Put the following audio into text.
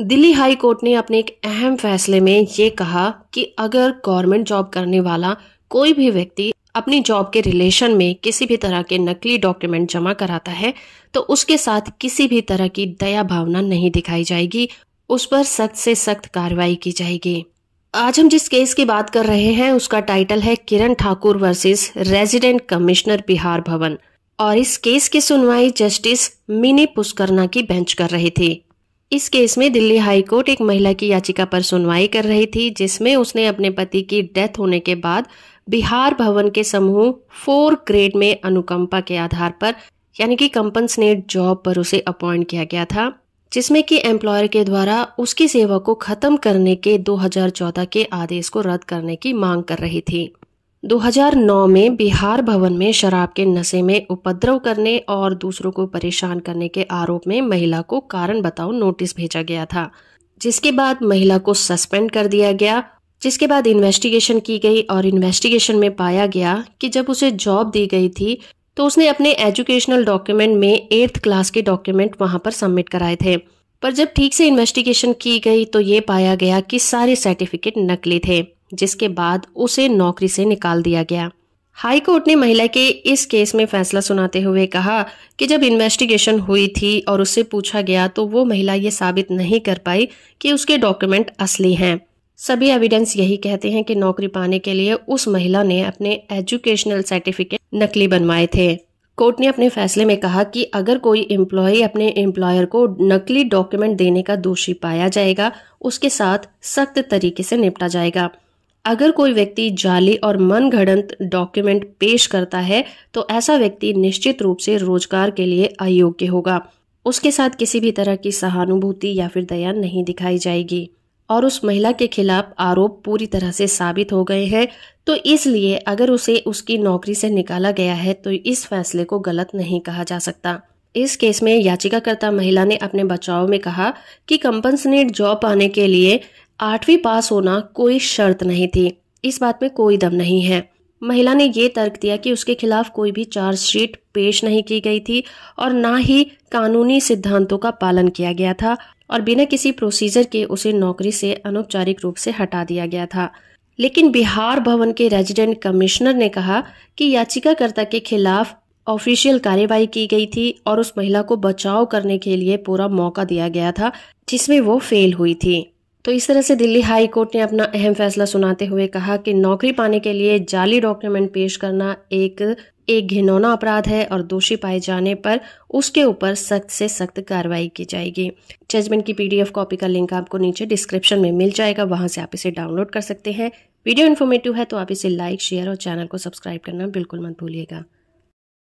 Delhi high court ने अपने एक अहम फैसले में ये कहा कि अगर गवर्नमेंट जॉब करने वाला कोई भी व्यक्ति अपनी जॉब के रिलेशन में किसी भी तरह के नकली डॉक्यूमेंट जमा कराता है तो उसके साथ किसी भी तरह की दया भावना नहीं दिखाई जाएगी उस पर सख्त से सख्त कार्रवाई की जाएगी आज हम जिस केस की बात कर रहे हैं उसका टाइटल है Kiran Thakur versus resident commissioner Bihar Bhavan और इस केस की सुनवाई जस्टिस मिनी पुष्करना की बेंच कर रही थी इस केस में दिल्ली हाईकोर्ट एक महिला की याचिका पर सुनवाई कर रही थी जिसमें उसने अपने पति की डेथ होने के बाद बिहार भवन के समूह फोर ग्रेड में अनुकंपा के आधार पर यानी कि कंपनसनेट जॉब पर उसे अपॉइंट किया गया था जिसमें कि एम्प्लॉयर के द्वारा उसकी सेवा को खत्म करने के 2014 के आदेश को रद्द करने की मांग कर रही थी 2009 में बिहार भवन में शराब के नशे में उपद्रव करने और दूसरों को परेशान करने के आरोप में महिला को कारण बताओ नोटिस भेजा गया था जिसके बाद महिला को सस्पेंड कर दिया गया जिसके बाद इन्वेस्टिगेशन की गई और इन्वेस्टिगेशन में पाया गया कि जब उसे जॉब दी गई थी तो उसने अपने एजुकेशनल डॉक्यूमेंट में एट्थ क्लास के डॉक्यूमेंट वहां पर सबमिट कराए थे पर जब ठीक से इन्वेस्टिगेशन की गई तो ये पाया गया कि सारे सर्टिफिकेट नकली थे जिसके बाद उसे नौकरी से निकाल दिया गया हाई कोर्ट ने महिला के इस केस में फैसला सुनाते हुए कहा कि जब इन्वेस्टिगेशन हुई थी और उससे पूछा गया तो वो महिला ये साबित नहीं कर पाई कि उसके डॉक्यूमेंट असली हैं सभी एविडेंस यही कहते हैं कि नौकरी पाने के लिए उस महिला ने अपने एजुकेशनल सर्टिफिकेट नकली बनवाए थे कोर्ट ने अपने फैसले में कहा कि अगर कोई एम्प्लॉय अपने एम्प्लॉयर को नकली डॉक्यूमेंट देने का दोषी पाया जाएगा उसके साथ सख्त तरीके से निपटा जाएगा अगर कोई व्यक्ति जाली और मनगढ़ंत डॉक्यूमेंट पेश करता है तो ऐसा व्यक्ति निश्चित रूप से रोजगार के लिए अयोग्य होगा उसके साथ किसी भी तरह की सहानुभूति या फिर दया नहीं दिखाई जाएगी और उस महिला के खिलाफ आरोप पूरी तरह से साबित हो गए हैं तो इसलिए अगर उसे उसकी नौकरी से निकाला गया है तो इस फैसले को गलत नहीं कहा जा सकता इस केस में याचिकाकर्ता महिला ने अपने बचाव में कहा कि कंपनसनेट जॉब पाने के लिए आठवीं पास होना कोई शर्त नहीं थी इस बात में कोई दम नहीं है महिला ने ये तर्क दिया कि उसके खिलाफ कोई भी चार्जशीट पेश नहीं की गई थी और ना ही कानूनी सिद्धांतों का पालन किया गया था और बिना किसी प्रोसीजर के उसे नौकरी से अनौपचारिक रूप से हटा दिया गया था लेकिन बिहार भवन के रेजिडेंट कमिश्नर ने कहा कि याचिकाकर्ता के खिलाफ ऑफिशियल कार्यवाही की गई थी और उस महिला को बचाव करने के लिए पूरा मौका दिया गया था जिसमें वो फेल हुई थी तो इस तरह से दिल्ली हाई कोर्ट ने अपना अहम फैसला सुनाते हुए कहा कि नौकरी पाने के लिए जाली डॉक्यूमेंट पेश करना एक एक घिनौना अपराध है और दोषी पाए जाने पर उसके ऊपर सख्त से सख्त कार्रवाई की जाएगी जजमेंट की पीडीएफ कॉपी का लिंक आपको नीचे डिस्क्रिप्शन में मिल जाएगा वहां से आप इसे डाउनलोड कर सकते हैं वीडियो इन्फॉर्मेटिव है तो आप इसे लाइक शेयर और चैनल को सब्सक्राइब करना बिल्कुल मत भूलिएगा